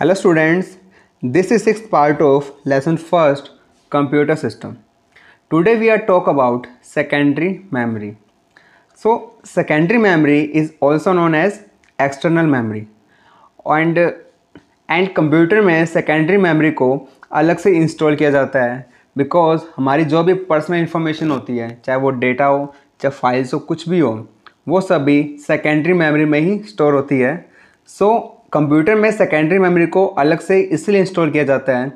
hello students this is six part of lesson first computer system today we are talk about secondary memory so secondary memory is also known as external memory and and computer में secondary memory को अलग से install किया जाता है because हमारी जो भी पर्सनल इंफॉर्मेशन होती है चाहे वो डेटा हो चाहे फाइल्स हो कुछ भी हो वो सभी सेकेंडरी मेमोरी में ही स्टोर होती है सो so, कंप्यूटर में सेकेंडरी मेमोरी को अलग से इसलिए इंस्टॉल किया जाता है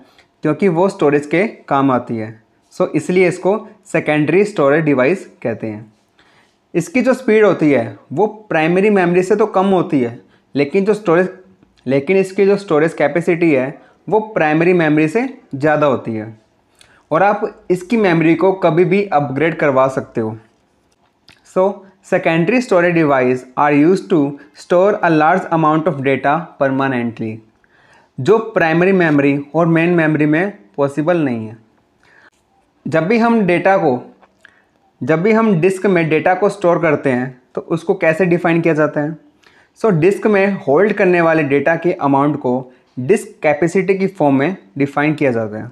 क्योंकि वो स्टोरेज के काम आती है सो so, इसलिए इसको सेकेंडरी स्टोरेज डिवाइस कहते हैं इसकी जो स्पीड होती है वो प्राइमरी मेमोरी से तो कम होती है लेकिन जो स्टोरेज लेकिन इसकी जो स्टोरेज कैपेसिटी है वो प्राइमरी मेमोरी से ज़्यादा होती है और आप इसकी मेमोरी को कभी भी अपग्रेड करवा सकते हो so so, Secondary storage device are used to store a large amount of data permanently, जो प्राइमरी मेमोरी और मेन मेमोरी में पॉसिबल नहीं है जब भी हम डेटा को जब भी हम डिस्क में डेटा को स्टोर करते हैं तो उसको कैसे डिफाइन किया जाता है सो so, डिस्क में होल्ड करने वाले डेटा के अमाउंट को डिस्क कैपेसिटी की फॉर्म में डिफाइन किया जाता है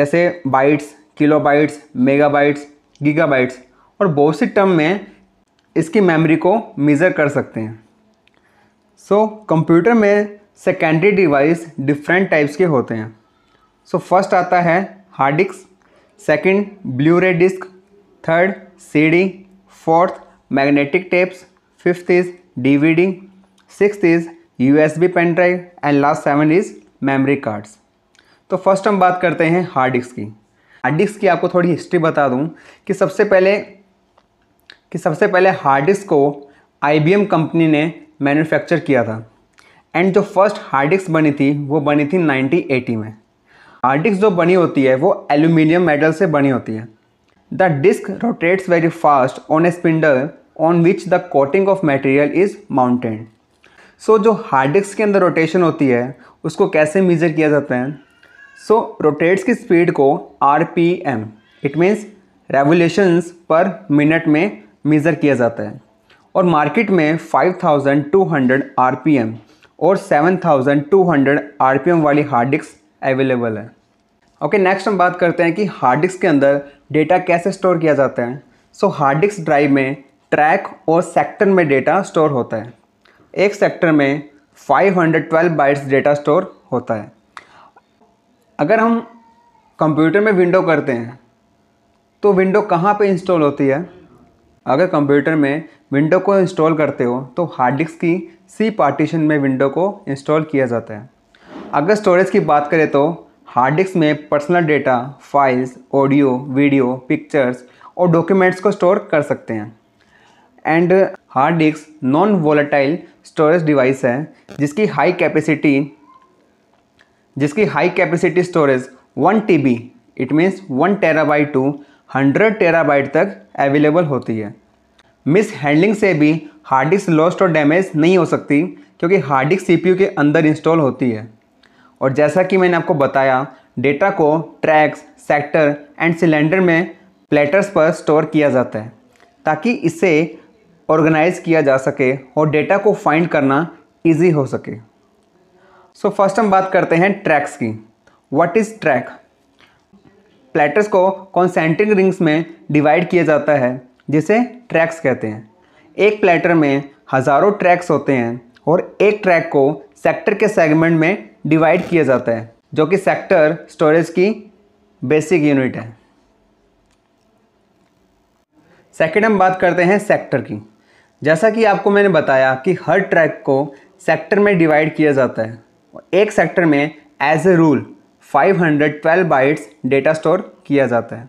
जैसे bytes kilo bytes gigabytes giga bytes और बहुत सी टर्म में इसकी मेमोरी को मेज़र कर सकते हैं सो so, कंप्यूटर में सेकेंडरी डिवाइस डिफरेंट टाइप्स के होते हैं सो so, फर्स्ट आता है hard disk second blu ray disk third CD fourth magnetic tapes fifth is DVD sixth is USB pen drive and last seven is memory cards तो first हम बात करते हैं हार्ड डिस्क की hard disk की आपको थोड़ी हिस्ट्री बता दूँ कि सबसे पहले कि सबसे पहले हार्ड डिस्क को आई कंपनी ने मैन्युफैक्चर किया था एंड जो फर्स्ट हार्ड डिस्क बनी थी वो बनी थी 1980 में हार्ड डिस्क जो बनी होती है वो एल्यूमिनियम मेटल से बनी होती है the disk rotates very fast on a spindle on which the coating of material is mountain so जो हार्ड डिस्क के अंदर रोटेशन होती है उसको कैसे मेजर किया जाता है सो रोटेट्स की स्पीड को R P M it means revolutions per minute में मेज़र किया जाता है और मार्केट में 5200 आरपीएम और 7200 आरपीएम वाली हार्ड डिस्क अवेलेबल है ओके नेक्स्ट हम बात करते हैं कि हार्ड डिस्क के अंदर डेटा कैसे स्टोर किया जाता है सो हार्ड डिस्क ड्राइव में ट्रैक और सेक्टर में डेटा स्टोर होता है एक सेक्टर में 512 बाइट्स डेटा स्टोर होता है अगर हम कंप्यूटर में विंडो करते हैं तो विंडो कहाँ पे इंस्टॉल होती है अगर कंप्यूटर में विंडो को इंस्टॉल करते हो तो हार्ड डिस्क की सी पार्टीशन में विंडो को इंस्टॉल किया जाता है अगर स्टोरेज की बात करें तो हार्ड डिस्क में personal data files audio video pictures और डॉक्यूमेंट्स को स्टोर कर सकते हैं and hard disk non volatile storage device है जिसकी हाई कैपेसिटी जिसकी high capacity storage one T B it means one terabyte two hundred terabyte तक अवेलेबल होती है मिस हैंडलिंग से भी हार्ड डिस्क लॉस्ट और डैमेज नहीं हो सकती क्योंकि हार्ड डिस्क सीपीयू के अंदर इंस्टॉल होती है और जैसा कि मैंने आपको बताया डेटा को ट्रैक्स सेक्टर एंड सिलेंडर में प्लेटर्स पर स्टोर किया जाता है ताकि इसे ऑर्गेनाइज किया जा सके और डेटा को फाइंड करना इजी हो सके सो so फर्स्ट हम बात करते हैं ट्रैक्स की व्हाट इज़ ट्रैक प्लेटर्स को कॉन्सेंट्रिक रिंग्स में डिवाइड किया जाता है जिसे ट्रैक्स कहते हैं एक प्लेटर में हज़ारों ट्रैक्स होते हैं और एक ट्रैक को सेक्टर के सेगमेंट में डिवाइड किया जाता है जो कि सेक्टर स्टोरेज की बेसिक यूनिट है सेकेंड हम बात करते हैं सेक्टर की जैसा कि आपको मैंने बताया कि हर ट्रैक को सेक्टर में डिवाइड किया जाता है एक सेक्टर में as a rule 512 bytes data store किया जाता है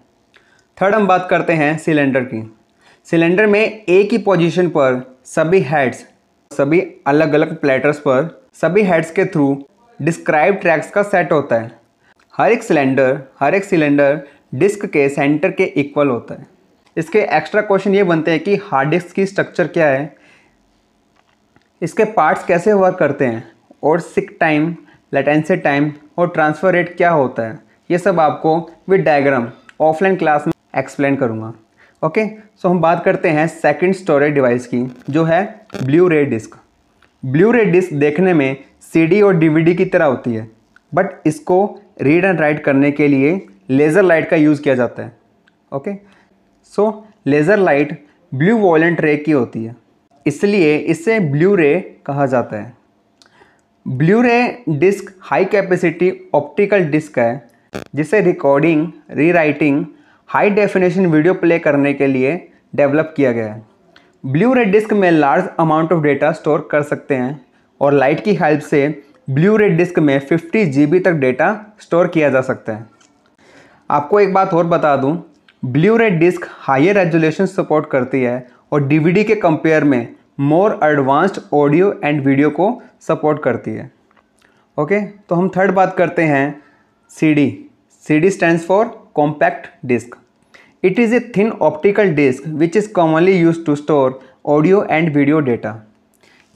थर्ड हम बात करते हैं सिलेंडर की सिलेंडर में एक ही पोजीशन पर सभी हेड्स सभी अलग अलग प्लेटर्स पर सभी हेड्स के थ्रू डिस्क्राइब ट्रैक्स का सेट होता है हर एक सिलेंडर हर एक सिलेंडर डिस्क के सेंटर के इक्वल होता है इसके एक्स्ट्रा क्वेश्चन ये बनते हैं कि हार्ड डिस्क की स्ट्रक्चर क्या है इसके पार्ट्स कैसे वर्क करते हैं और सिक टाइम लेटेंसी टाइम और ट्रांसफ़र रेट क्या होता है ये सब आपको विद डायग्राम ऑफलाइन क्लास में एक्सप्लेन करूँगा ओके सो हम बात करते हैं सेकंड स्टोरेज डिवाइस की जो है blu ray disc blue ray disc देखने में सी और डी की तरह होती है बट इसको रीड एंड राइट करने के लिए लेज़र लाइट का यूज़ किया जाता है okay so laser light blue violet ray की होती है इसलिए इसे ब्लू रे कहा जाता है blu ray disk high capacity optical disk है जिसे recording rewriting high definition video play करने के लिए डेवलप किया गया है ब्लू रे डिस्क में large amount of data store कर सकते हैं और लाइट की हेल्प से ब्लू रे डिस्क में 50 जी तक डेटा स्टोर किया जा सकता है आपको एक बात और बता दूं blue ray disc higher resolution support करती है और डीवीडी के कंपेयर में more advanced audio and video को सपोर्ट करती है ओके तो हम थर्ड बात करते हैं C D C D stand for compact disk it is a thin optical disk which is commonly use to store audio and video data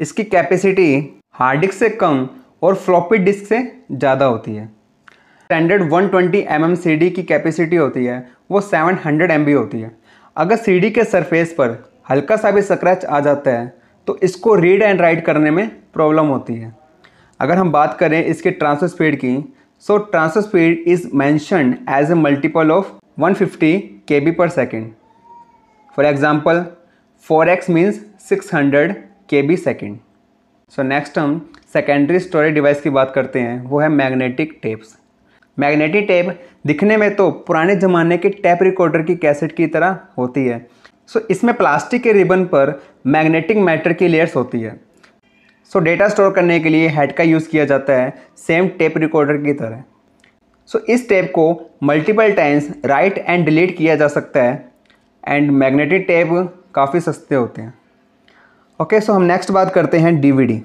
इसकी capacity hard disk से कम और फ्लॉपी डिस्क से ज़्यादा होती है स्टैंडर्ड 120 ट्वेंटी mm की capacity होती है वो 700 हंड्रेड होती है अगर सी के सरफेस पर हल्का सा भी स्क्रैच आ जाता है तो इसको रीड एंड राइट करने में प्रॉब्लम होती है अगर हम बात करें इसके ट्रांसफर स्पीड की so transfer speed is mention as a multiple of 150 fifty K B per second for example four x means six hundred K B second so next हम सेकेंडरी स्टोरेज डिवाइस की बात करते हैं वो है magnetic tapes magnetic tape दिखने में तो पुराने ज़माने के टैप रिकॉर्डर की कैसेट की तरह होती है सो so, इसमें प्लास्टिक के रिबन पर मैग्नेटिक मैटर की लेयर्स होती है सो डेटा स्टोर करने के लिए हेड का यूज़ किया जाता है सेम टेप रिकॉर्डर की तरह सो so, इस टेप को multiple times write and delete किया जा सकता है एंड मैग्नेटिक टेप काफ़ी सस्ते होते हैं ओके सो हम नेक्स्ट बात करते हैं DVD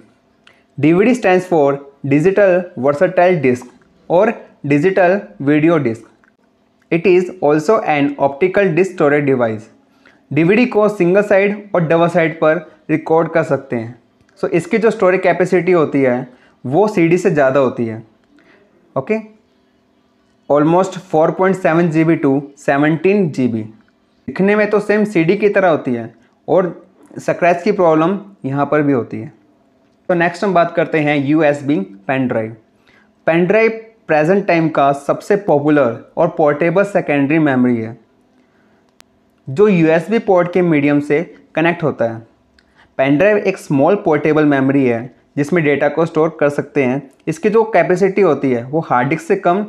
DVD stands for digital versatile disk और digital video disk it is also an optical disk storage device DVD को सिंगल साइड और डबल साइड पर रिकॉर्ड कर सकते हैं सो so, इसकी जो स्टोरेज कैपेसिटी होती है वो सीडी से ज़्यादा होती है okay almost 4.7 point seven G B to seventeen G B दिखने में तो सेम सीडी की तरह होती है और स्क्रैच की प्रॉब्लम यहाँ पर भी होती है तो नेक्स्ट हम बात करते हैं U S B pen drive pen drive present time का सबसे पॉपुलर और पोर्टेबल सेकेंडरी मेमोरी है जो यूएसबी पोर्ट के मीडियम से कनेक्ट होता है पेनड्राइव एक स्मॉल पोर्टेबल मेमोरी है जिसमें डेटा को स्टोर कर सकते हैं इसकी जो कैपेसिटी होती है वो हार्ड डिस्क से कम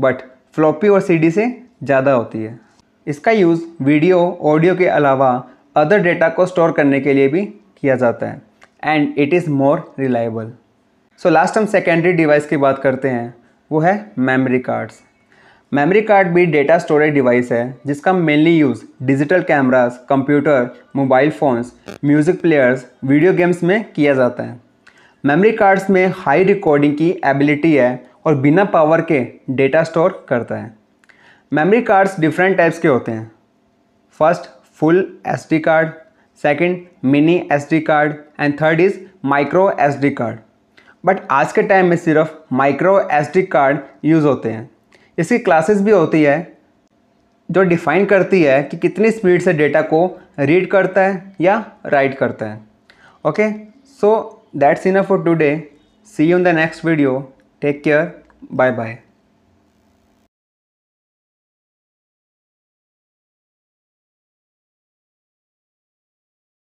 बट फ्लॉपी और सीडी से ज़्यादा होती है इसका यूज़ वीडियो ऑडियो के अलावा अदर डेटा को स्टोर करने के लिए भी किया जाता है and it is more reliable so last हम सेकेंडरी डिवाइस की बात करते हैं वो है मेमोरी कार्ड्स मेमोरी कार्ड भी डेटा स्टोरेज डिवाइस है जिसका mainly use digital cameras computer mobile phones music players video games में किया जाता है मेमोरी कार्ड्स में हाई रिकॉर्डिंग की एबिलिटी है और बिना पावर के डेटा स्टोर करता है मेमोरी कार्ड्स डिफरेंट टाइप्स के होते हैं first full S card second mini S card and third is micro S card but आज के टाइम में सिर्फ माइक्रो एस कार्ड यूज़ होते हैं इसकी क्लासेस भी होती है जो डिफाइन करती है कि कितनी स्पीड से डेटा को रीड करता है या राइट करता है okay so that's enough for today see you in the next video take care bye bye